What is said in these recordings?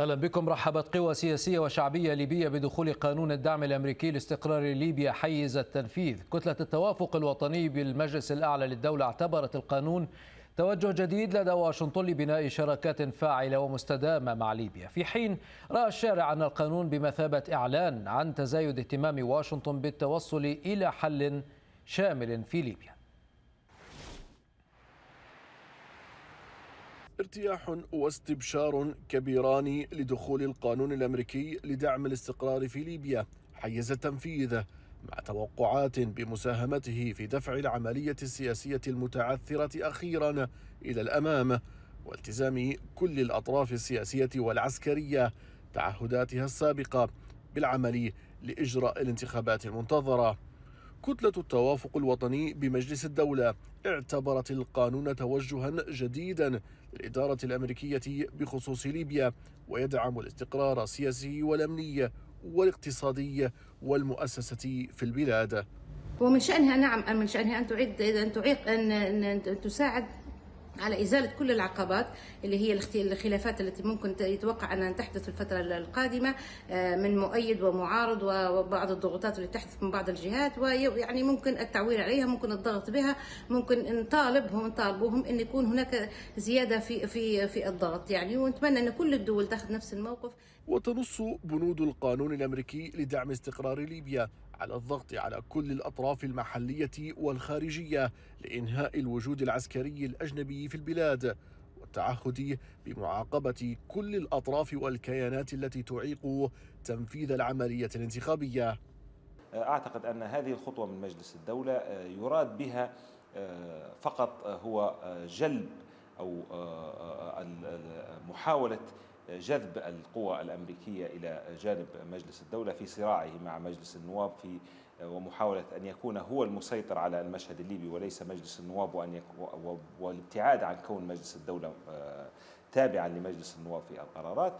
اهلا بكم رحبت قوى سياسيه وشعبيه ليبيه بدخول قانون الدعم الامريكي لاستقرار ليبيا حيز التنفيذ كتله التوافق الوطني بالمجلس الاعلى للدوله اعتبرت القانون توجه جديد لدى واشنطن لبناء شراكات فاعله ومستدامه مع ليبيا، في حين راى الشارع ان القانون بمثابه اعلان عن تزايد اهتمام واشنطن بالتوصل الى حل شامل في ليبيا. ارتياح واستبشار كبيران لدخول القانون الامريكي لدعم الاستقرار في ليبيا حيز التنفيذ مع توقعات بمساهمته في دفع العمليه السياسيه المتعثره اخيرا الى الامام والتزام كل الاطراف السياسيه والعسكريه تعهداتها السابقه بالعمل لاجراء الانتخابات المنتظره كتلة التوافق الوطني بمجلس الدولة اعتبرت القانون توجها جديدا للإدارة الأمريكية بخصوص ليبيا ويدعم الاستقرار السياسي والأمني والاقتصادي والمؤسسة في البلاد ومن شأنها نعم من شأنها أن تعيد أن تعيق أن, أن تساعد على إزالة كل العقبات اللي هي الخلافات التي ممكن يتوقع أن تحدث في الفترة القادمة آه، من مؤيد ومعارض وبعض الضغوطات اللي تحدث من بعض الجهات ويعني ممكن التعويل عليها ممكن الضغط بها ممكن نطالبهم نطالبهم أن يكون هناك زيادة في في في الضغط يعني ونتمنى أن كل الدول تاخذ نفس الموقف وتنص بنود القانون الأمريكي لدعم استقرار ليبيا على الضغط على كل الأطراف المحلية والخارجية لإنهاء الوجود العسكري الأجنبي في البلاد والتعهد بمعاقبة كل الأطراف والكيانات التي تعيق تنفيذ العملية الانتخابية أعتقد أن هذه الخطوة من مجلس الدولة آه، يراد بها آه، فقط آه، هو جلب أو محاولة جذب القوى الأمريكية إلى جانب مجلس الدولة في صراعه مع مجلس النواب في ومحاولة أن يكون هو المسيطر على المشهد الليبي وليس مجلس النواب وأن يك... والابتعاد عن كون مجلس الدولة آه، تابعا لمجلس النواب في القرارات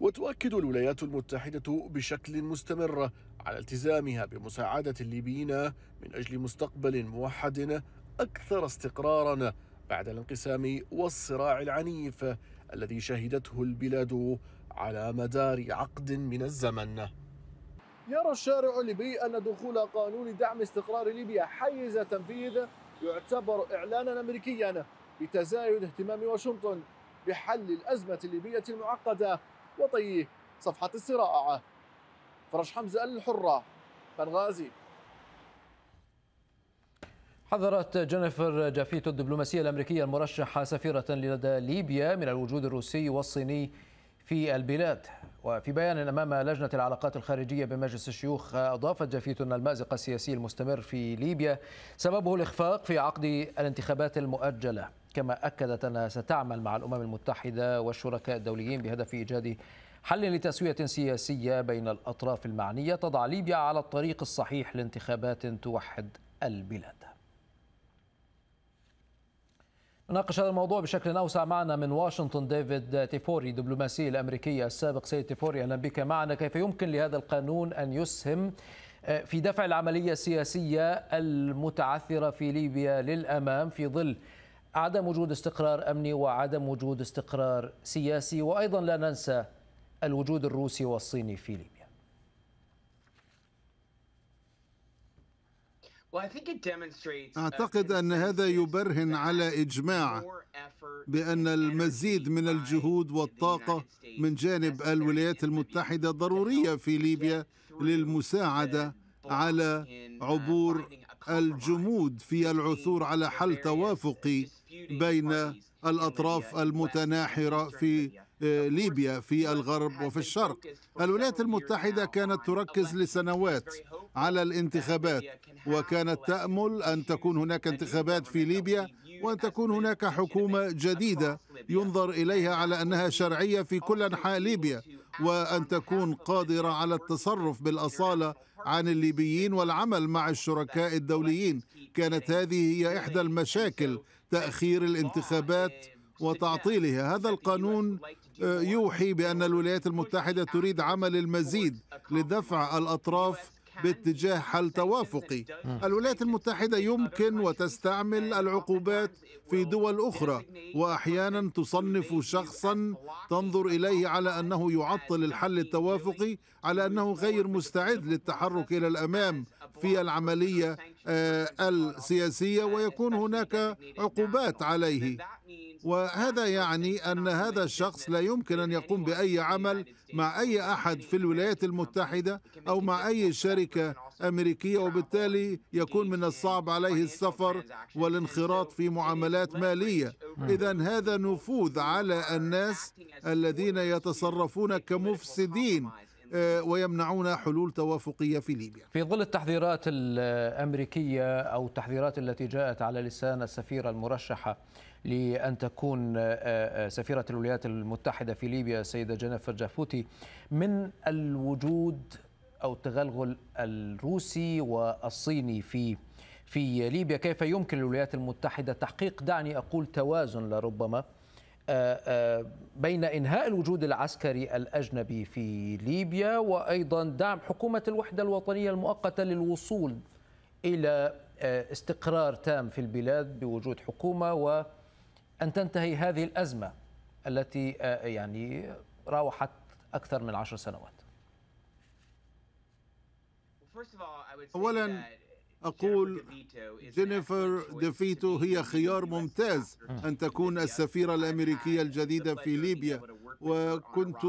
وتؤكد الولايات المتحدة بشكل مستمر على التزامها بمساعدة الليبيين من أجل مستقبل موحد أكثر استقراراً بعد الانقسام والصراع العنيف الذي شهدته البلاد على مدار عقد من الزمن يرى الشارع الليبي أن دخول قانون دعم استقرار ليبيا حيز تنفيذ يعتبر إعلانا أمريكيا بتزايد اهتمام واشنطن بحل الأزمة الليبية المعقدة وطي صفحة الصراع فرش حمزة الحرة بنغازي حذرت جينيفر جافيتو الدبلوماسية الأمريكية المرشحة سفيرة لدى ليبيا من الوجود الروسي والصيني في البلاد وفي بيان أمام لجنة العلاقات الخارجية بمجلس الشيوخ أضافت جافيتو أن المأزق السياسي المستمر في ليبيا سببه الإخفاق في عقد الانتخابات المؤجلة كما أكدت أنها ستعمل مع الأمم المتحدة والشركاء الدوليين بهدف إيجاد حل لتسوية سياسية بين الأطراف المعنية تضع ليبيا على الطريق الصحيح لانتخابات توحد البلاد ناقش هذا الموضوع بشكل اوسع معنا من واشنطن ديفيد تيفوري دبلوماسي الامريكي السابق سيد تيفوري اهلا بك معنا كيف يمكن لهذا القانون ان يسهم آه، في دفع العمليه السياسيه المتعثره في ليبيا للامام في ظل عدم وجود استقرار امني وعدم وجود استقرار سياسي وايضا لا ننسى الوجود الروسي والصيني في ليبيا Uh, اعتقد ان هذا يبرهن على اجماع بان المزيد من الجهود والطاقه من جانب الولايات المتحده ضروريه في ليبيا للمساعده على uh, عبور الجمود في العثور على حل uh, توافقي بين الاطراف المتناحره في آه، ليبيا في الغرب وفي الشرق الولايات المتحده كانت تركز لسنوات على الانتخابات وكانت تأمل أن تكون هناك انتخابات في ليبيا وأن تكون هناك حكومة جديدة ينظر إليها على أنها شرعية في كل أنحاء ليبيا وأن تكون قادرة على التصرف بالأصالة عن الليبيين والعمل مع الشركاء الدوليين كانت هذه هي إحدى المشاكل تأخير الانتخابات وتعطيلها هذا القانون آه، يوحي بأن الولايات المتحدة تريد عمل المزيد لدفع الأطراف باتجاه حل توافقي الولايات المتحدة يمكن وتستعمل العقوبات في دول أخرى وأحيانا تصنف شخصا تنظر إليه على أنه يعطل الحل التوافقي على أنه غير مستعد للتحرك إلى الأمام في العملية آه، السياسية ويكون هناك عقوبات عليه وهذا يعني أن هذا الشخص لا يمكن أن يقوم بأي عمل مع أي أحد في الولايات المتحدة أو مع أي شركة أمريكية وبالتالي يكون من الصعب عليه السفر والانخراط في معاملات مالية إذا هذا نفوذ على الناس الذين يتصرفون كمفسدين آه، ويمنعون حلول توافقية في ليبيا في ظل التحذيرات الأمريكية أو التحذيرات التي جاءت على لسان السفيرة المرشحة لأن تكون آه، آه، سفيرة الولايات المتحدة في ليبيا السيدة جينيفر جافوتي من الوجود أو التغلغل الروسي والصيني في في ليبيا كيف يمكن للولايات المتحدة تحقيق دعني أقول توازن لربما آه، آه، بين انهاء الوجود العسكري الاجنبي في ليبيا وايضا دعم حكومه الوحده الوطنيه المؤقته للوصول الى آه، استقرار تام في البلاد بوجود حكومه وان تنتهي هذه الازمه التي يعني راوحت اكثر من عشر سنوات. اولا أقول جينيفر ديفيتو هي خيار ممتاز أن تكون السفيرة الأمريكية الجديدة في ليبيا وكنت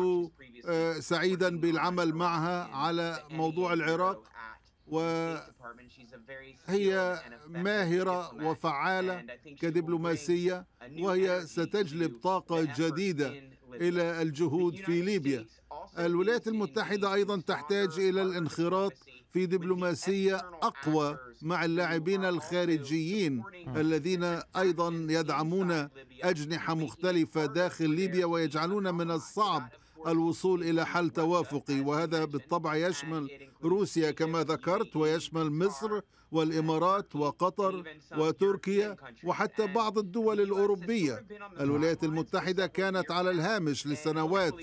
آه، سعيدا بالعمل معها على موضوع العراق وهي ماهرة وفعالة كدبلوماسية وهي ستجلب طاقة جديدة إلى الجهود في ليبيا الولايات المتحدة أيضا تحتاج إلى الانخراط في دبلوماسية أقوى مع اللاعبين الخارجيين الذين أيضا يدعمون أجنحة مختلفة داخل ليبيا ويجعلون من الصعب الوصول إلى حل توافقي وهذا بالطبع يشمل روسيا كما ذكرت ويشمل مصر والامارات وقطر وتركيا وحتى بعض الدول الاوروبيه الولايات المتحده كانت على الهامش لسنوات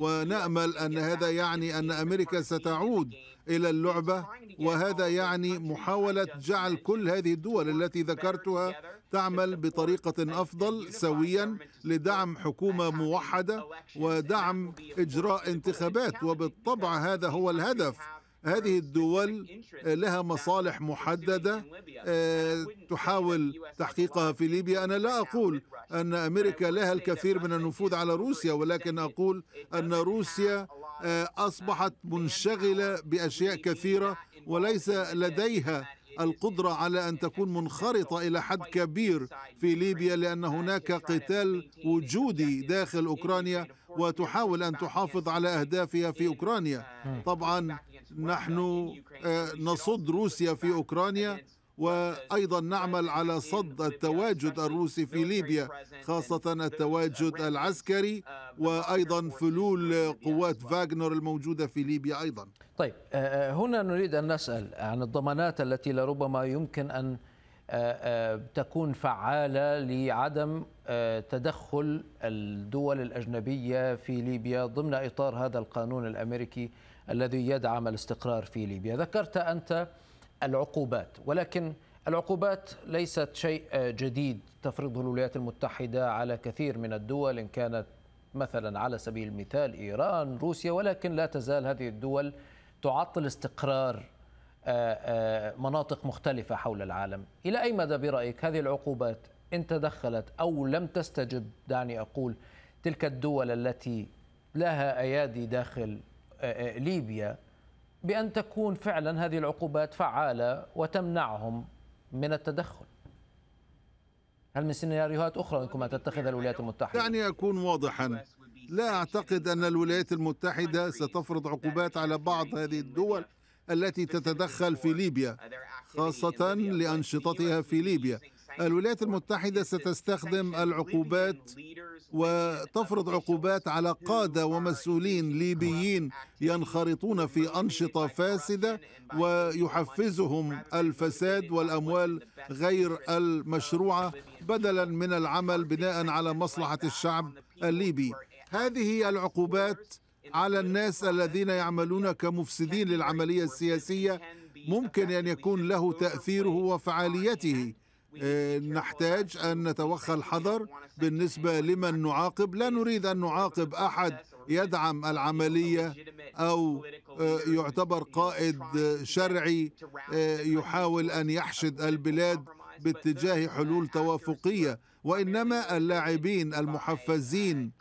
ونامل ان هذا يعني ان امريكا ستعود الى اللعبه وهذا يعني محاوله جعل كل هذه الدول التي ذكرتها تعمل بطريقه افضل سويا لدعم حكومه موحده ودعم اجراء انتخابات وبالطبع هذا هو الهدف هذه الدول لها مصالح محددة آه، تحاول تحقيقها في ليبيا أنا لا أقول أن أمريكا لها الكثير من النفوذ على روسيا ولكن أقول أن روسيا آه، أصبحت منشغلة بأشياء كثيرة وليس لديها القدرة على أن تكون منخرطة إلى حد كبير في ليبيا لأن هناك قتال وجودي داخل أوكرانيا وتحاول أن تحافظ على أهدافها في أوكرانيا طبعا نحن آه، نصد روسيا في أوكرانيا وايضا نعمل على صد التواجد الروسي في ليبيا خاصه التواجد العسكري وايضا فلول قوات فاغنر الموجوده في ليبيا ايضا. طيب آه، آه، هنا نريد ان نسال عن الضمانات التي لربما يمكن ان آه، تكون فعاله لعدم تدخل الدول الاجنبيه في ليبيا ضمن اطار هذا القانون الامريكي الذي يدعم الاستقرار في ليبيا. ذكرت انت العقوبات ولكن العقوبات ليست شيء جديد تفرضه الولايات المتحدة على كثير من الدول إن كانت مثلا على سبيل المثال إيران روسيا ولكن لا تزال هذه الدول تعطل استقرار آه، آه، مناطق مختلفة حول العالم إلى أي مدى برأيك هذه العقوبات إن تدخلت أو لم تستجب دعني أقول تلك الدول التي لها أيادي داخل آه، ليبيا بأن تكون فعلا هذه العقوبات فعالة وتمنعهم من التدخل هل من سيناريوهات أخرى يمكن أن تتخذها الولايات المتحدة؟ دعني أكون واضحا لا أعتقد أن الولايات المتحدة ستفرض عقوبات على بعض هذه الدول التي تتدخل في ليبيا خاصة لأنشطتها في ليبيا الولايات المتحدة ستستخدم العقوبات وتفرض عقوبات على قادة ومسؤولين ليبيين ينخرطون في أنشطة فاسدة ويحفزهم الفساد والأموال غير المشروعة بدلا من العمل بناء على مصلحة الشعب الليبي هذه العقوبات على الناس الذين يعملون كمفسدين للعملية السياسية ممكن أن يكون له تأثيره وفعاليته نحتاج أن نتوخى الحذر بالنسبة لمن نعاقب لا نريد أن نعاقب أحد يدعم العملية أو آه، يعتبر قائد شرعي آه، يحاول أن يحشد البلاد باتجاه حلول توافقية وإنما اللاعبين المحفزين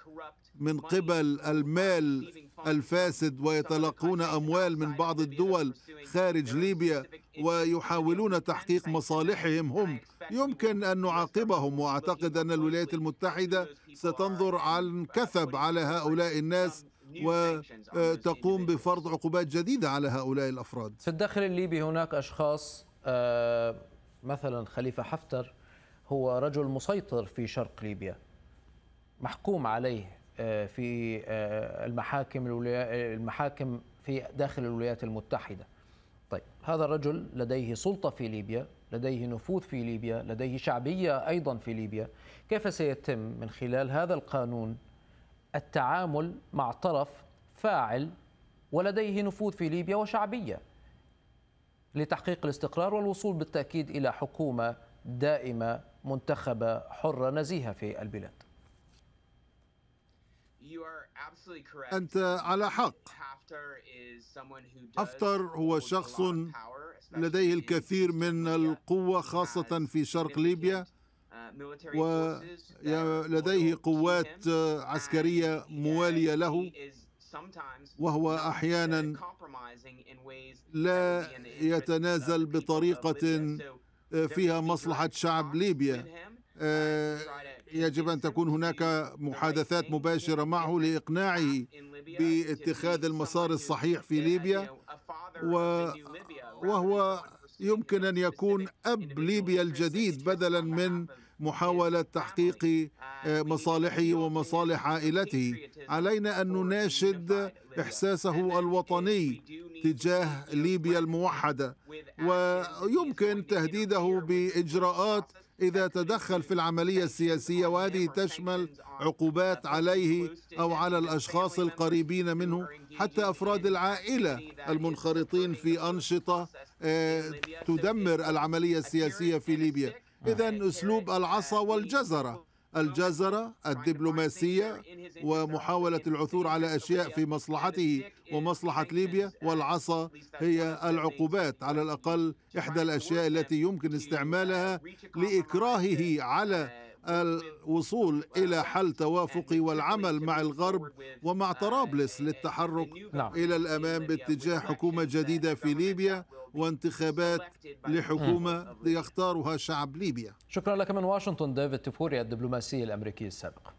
من قبل المال الفاسد ويتلقون اموال من بعض الدول خارج ليبيا ويحاولون تحقيق مصالحهم هم يمكن أن نعاقبهم وأعتقد أن الولايات المتحدة ستنظر عن كثب على هؤلاء الناس وتقوم بفرض عقوبات جديدة على هؤلاء الأفراد في الداخل الليبي هناك أشخاص آه، مثلا خليفة حفتر هو رجل مسيطر في شرق ليبيا محكوم عليه آه، في آه، المحاكم المحاكم في داخل الولايات المتحدة طيب هذا الرجل لديه سلطة في ليبيا لديه نفوذ في ليبيا لديه شعبية أيضا في ليبيا كيف سيتم من خلال هذا القانون التعامل مع طرف فاعل ولديه نفوذ في ليبيا وشعبية لتحقيق الاستقرار والوصول بالتأكيد إلى حكومة دائمة منتخبة حرة نزيهة في البلاد أنت على حق حفتر هو شخص لديه الكثير من القوة خاصة في شرق ليبيا ولديه قوات آه، عسكرية موالية له وهو أحيانا لا يتنازل بطريقة آه، فيها مصلحة شعب ليبيا آه، يجب أن تكون هناك محادثات مباشرة معه لإقناعه باتخاذ المسار الصحيح في ليبيا وهو يمكن ان يكون اب ليبيا الجديد بدلا من محاوله تحقيق آه، مصالحه ومصالح عائلته علينا ان نناشد احساسه الوطني تجاه ليبيا الموحده ويمكن تهديده باجراءات إذا تدخل في العملية السياسية وهذه تشمل عقوبات عليه أو على الأشخاص القريبين منه حتى أفراد العائلة المنخرطين في أنشطة آه، تدمر العملية السياسية في ليبيا إذا أسلوب العصا والجزرة الجزرة الدبلوماسية ومحاولة العثور على أشياء في مصلحته ومصلحة ليبيا والعصا هي العقوبات على الأقل إحدى الأشياء التي يمكن استعمالها لإكراهه على الوصول إلى حل توافقي والعمل مع الغرب ومع طرابلس للتحرك نعم. إلى الأمام باتجاه حكومة جديدة في ليبيا وانتخابات لحكومة يختارها شعب ليبيا شكرا لك من واشنطن ديفيد تفوري الدبلوماسي الأمريكي السابق